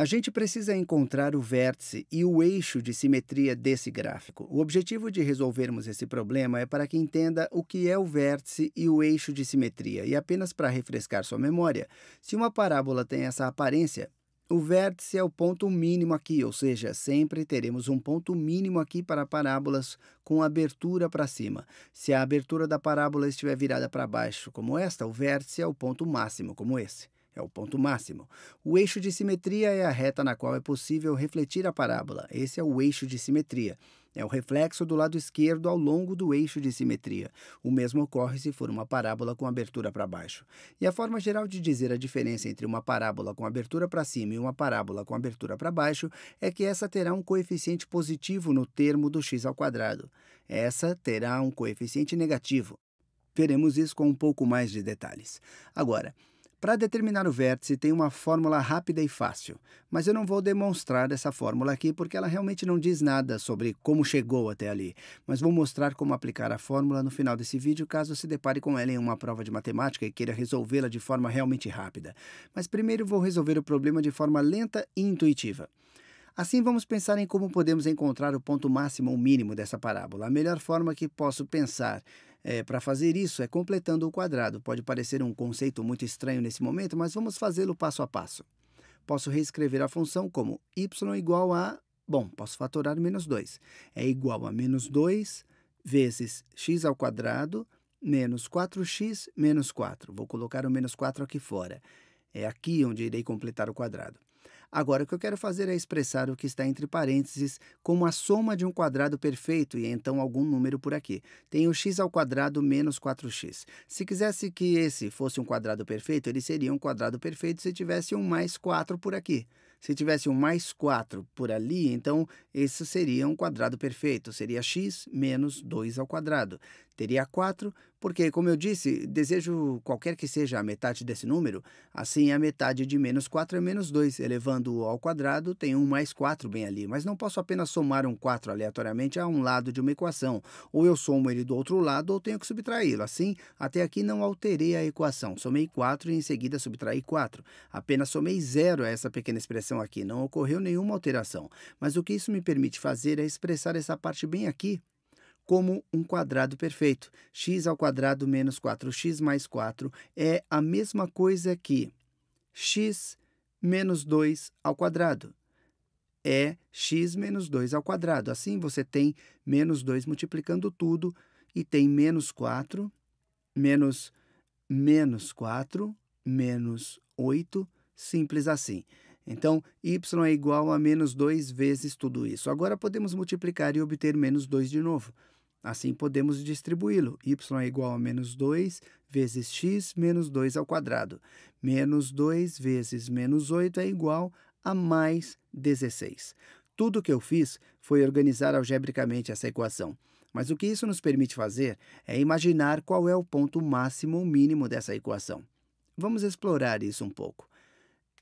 A gente precisa encontrar o vértice e o eixo de simetria desse gráfico. O objetivo de resolvermos esse problema é para que entenda o que é o vértice e o eixo de simetria. E apenas para refrescar sua memória, se uma parábola tem essa aparência, o vértice é o ponto mínimo aqui, ou seja, sempre teremos um ponto mínimo aqui para parábolas com abertura para cima. Se a abertura da parábola estiver virada para baixo, como esta, o vértice é o ponto máximo, como esse é o ponto máximo. O eixo de simetria é a reta na qual é possível refletir a parábola. Esse é o eixo de simetria. É o reflexo do lado esquerdo ao longo do eixo de simetria. O mesmo ocorre se for uma parábola com abertura para baixo. E a forma geral de dizer a diferença entre uma parábola com abertura para cima e uma parábola com abertura para baixo é que essa terá um coeficiente positivo no termo do x ao quadrado. Essa terá um coeficiente negativo. Veremos isso com um pouco mais de detalhes. Agora, para determinar o vértice, tem uma fórmula rápida e fácil, mas eu não vou demonstrar essa fórmula aqui porque ela realmente não diz nada sobre como chegou até ali, mas vou mostrar como aplicar a fórmula no final desse vídeo caso se depare com ela em uma prova de matemática e queira resolvê-la de forma realmente rápida. Mas primeiro vou resolver o problema de forma lenta e intuitiva. Assim, vamos pensar em como podemos encontrar o ponto máximo ou mínimo dessa parábola. A melhor forma que posso pensar é, para fazer isso é completando o quadrado. Pode parecer um conceito muito estranho nesse momento, mas vamos fazê-lo passo a passo. Posso reescrever a função como y igual a. Bom, posso fatorar menos 2. É igual a menos 2 vezes x ao quadrado menos 4x menos 4. Vou colocar o menos 4 aqui fora. É aqui onde irei completar o quadrado. Agora, o que eu quero fazer é expressar o que está entre parênteses como a soma de um quadrado perfeito e então algum número por aqui. Tenho x ao quadrado menos 4x. Se quisesse que esse fosse um quadrado perfeito, ele seria um quadrado perfeito se tivesse um mais 4 por aqui. Se tivesse um mais 4 por ali, então esse seria um quadrado perfeito, seria x menos 2 ao quadrado. Teria 4 porque, como eu disse, desejo qualquer que seja a metade desse número, assim a metade de menos 4 é menos 2, elevando ao quadrado tem 1 mais 4 bem ali, mas não posso apenas somar um 4 aleatoriamente a um lado de uma equação, ou eu somo ele do outro lado ou tenho que subtraí-lo, assim até aqui não alterei a equação, somei 4 e em seguida subtraí 4, apenas somei zero a essa pequena expressão aqui, não ocorreu nenhuma alteração, mas o que isso me permite fazer é expressar essa parte bem aqui, como um quadrado perfeito. x ao quadrado menos 4x mais 4 é a mesma coisa que x menos 2 ao quadrado. É x menos 2 ao quadrado. Assim, você tem menos 2 multiplicando tudo e tem menos 4, menos menos 4, menos 8, simples assim. Então, y é igual a menos 2 vezes tudo isso. Agora, podemos multiplicar e obter menos 2 de novo. Assim podemos distribuí-lo. y é igual a menos 2 vezes x menos 2 ao quadrado. Menos 2 vezes menos 8 é igual a mais 16. Tudo o que eu fiz foi organizar algebricamente essa equação. Mas o que isso nos permite fazer é imaginar qual é o ponto máximo ou mínimo dessa equação. Vamos explorar isso um pouco.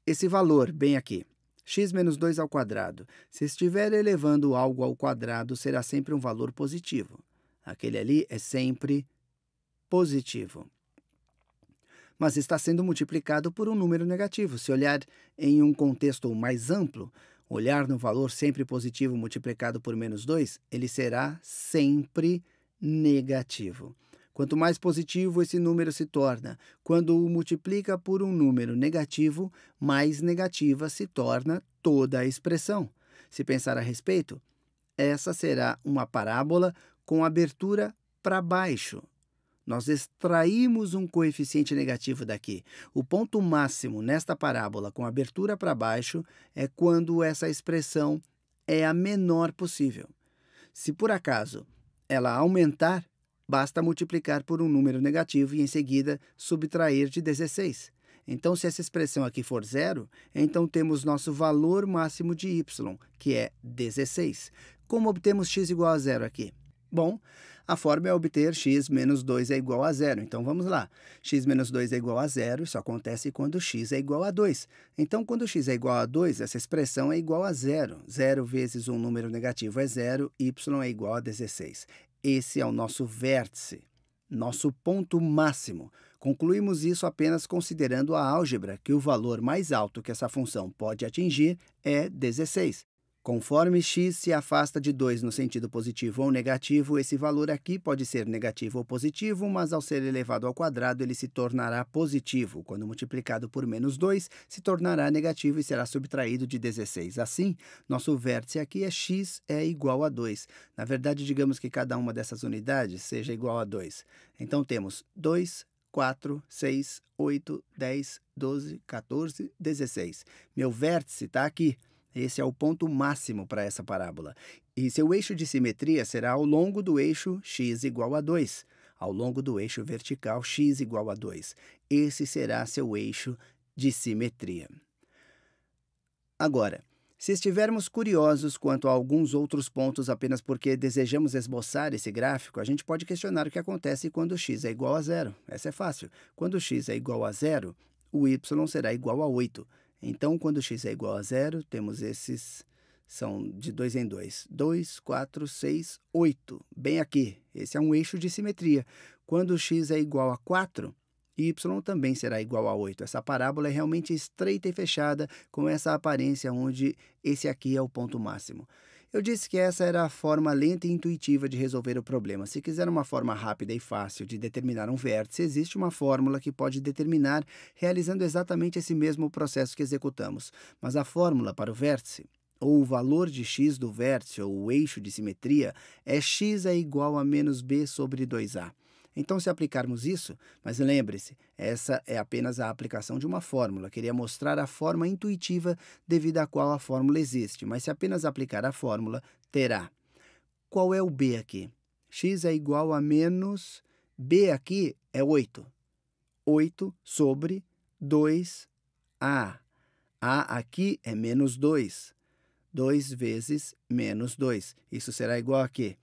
Esse valor, bem aqui, x menos 2 ao quadrado, se estiver elevando algo ao quadrado, será sempre um valor positivo. Aquele ali é sempre positivo. Mas está sendo multiplicado por um número negativo. Se olhar em um contexto mais amplo, olhar no valor sempre positivo multiplicado por menos 2, ele será sempre negativo. Quanto mais positivo esse número se torna, quando o multiplica por um número negativo, mais negativa se torna toda a expressão. Se pensar a respeito, essa será uma parábola com abertura para baixo. Nós extraímos um coeficiente negativo daqui. O ponto máximo nesta parábola com abertura para baixo é quando essa expressão é a menor possível. Se por acaso ela aumentar, basta multiplicar por um número negativo e em seguida subtrair de 16. Então, se essa expressão aqui for zero, então temos nosso valor máximo de y, que é 16. Como obtemos x igual a zero aqui? Bom, a forma é obter x menos 2 é igual a zero. Então, vamos lá. x menos 2 é igual a zero, isso acontece quando x é igual a 2. Então, quando x é igual a 2, essa expressão é igual a zero. Zero vezes um número negativo é zero, y é igual a 16. Esse é o nosso vértice, nosso ponto máximo. Concluímos isso apenas considerando a álgebra, que o valor mais alto que essa função pode atingir é 16. Conforme x se afasta de 2 no sentido positivo ou negativo, esse valor aqui pode ser negativo ou positivo, mas ao ser elevado ao quadrado ele se tornará positivo. Quando multiplicado por menos 2, se tornará negativo e será subtraído de 16. Assim, nosso vértice aqui é x é igual a 2. Na verdade, digamos que cada uma dessas unidades seja igual a 2. Então temos 2, 4, 6, 8, 10, 12, 14, 16. Meu vértice está aqui. Esse é o ponto máximo para essa parábola. E seu eixo de simetria será ao longo do eixo x igual a 2, ao longo do eixo vertical x igual a 2. Esse será seu eixo de simetria. Agora, se estivermos curiosos quanto a alguns outros pontos apenas porque desejamos esboçar esse gráfico, a gente pode questionar o que acontece quando x é igual a zero. Essa é fácil. Quando x é igual a zero, o y será igual a 8. Então, quando x é igual a zero, temos esses, são de 2 em 2, 2, 4, 6, 8, bem aqui. Esse é um eixo de simetria. Quando x é igual a 4, y também será igual a 8. Essa parábola é realmente estreita e fechada, com essa aparência onde esse aqui é o ponto máximo. Eu disse que essa era a forma lenta e intuitiva de resolver o problema. Se quiser uma forma rápida e fácil de determinar um vértice, existe uma fórmula que pode determinar realizando exatamente esse mesmo processo que executamos. Mas a fórmula para o vértice ou o valor de x do vértice ou o eixo de simetria é x é igual a menos b sobre 2a. Então, se aplicarmos isso, mas lembre-se, essa é apenas a aplicação de uma fórmula. Queria mostrar a forma intuitiva devido à qual a fórmula existe, mas se apenas aplicar a fórmula, terá. Qual é o b aqui? x é igual a menos. b aqui é 8. 8 sobre 2a. A aqui é menos 2. 2 vezes menos 2. Isso será igual a quê?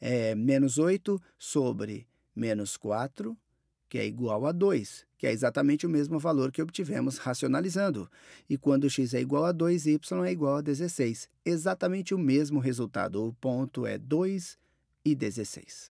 É menos 8 sobre menos 4, que é igual a 2, que é exatamente o mesmo valor que obtivemos racionalizando. E quando x é igual a 2, y é igual a 16, exatamente o mesmo resultado. O ponto é 2 e 16.